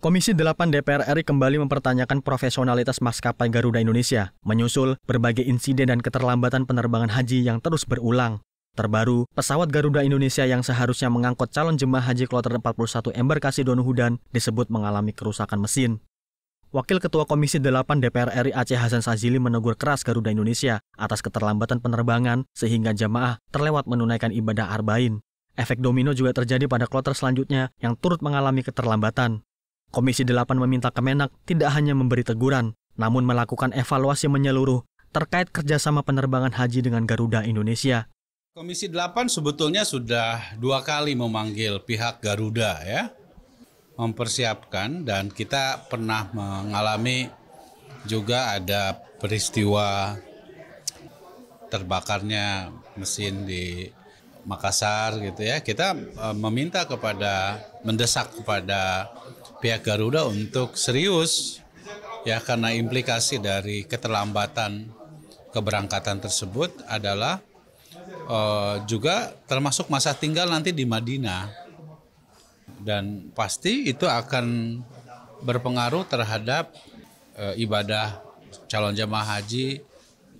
Komisi 8 DPR RI kembali mempertanyakan profesionalitas maskapai Garuda Indonesia, menyusul berbagai insiden dan keterlambatan penerbangan haji yang terus berulang. Terbaru, pesawat Garuda Indonesia yang seharusnya mengangkut calon jemaah haji kloter 41 embarkasi Donohudan disebut mengalami kerusakan mesin. Wakil Ketua Komisi 8 DPR RI Aceh Hasan Sazili menegur keras Garuda Indonesia atas keterlambatan penerbangan sehingga jemaah terlewat menunaikan ibadah Arbain. Efek domino juga terjadi pada kloter selanjutnya yang turut mengalami keterlambatan. Komisi 8 meminta Kemenak tidak hanya memberi teguran, namun melakukan evaluasi menyeluruh terkait kerjasama penerbangan haji dengan Garuda Indonesia. Komisi 8 sebetulnya sudah dua kali memanggil pihak Garuda ya, mempersiapkan dan kita pernah mengalami juga ada peristiwa terbakarnya mesin di Makassar gitu ya. Kita e, meminta kepada mendesak kepada pihak Garuda untuk serius ya karena implikasi dari keterlambatan keberangkatan tersebut adalah uh, juga termasuk masa tinggal nanti di Madinah dan pasti itu akan berpengaruh terhadap uh, ibadah calon jemaah haji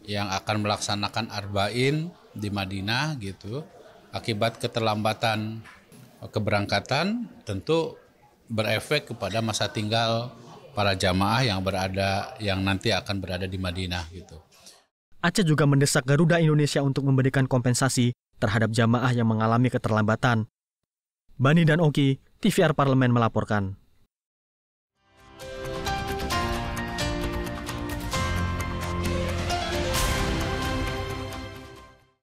yang akan melaksanakan arba'in di Madinah gitu akibat keterlambatan keberangkatan tentu berefek kepada masa tinggal para jamaah yang berada yang nanti akan berada di Madinah gitu. Aceh juga mendesak Garuda Indonesia untuk memberikan kompensasi terhadap jamaah yang mengalami keterlambatan. Bani dan Oki, TVR Parlemen melaporkan.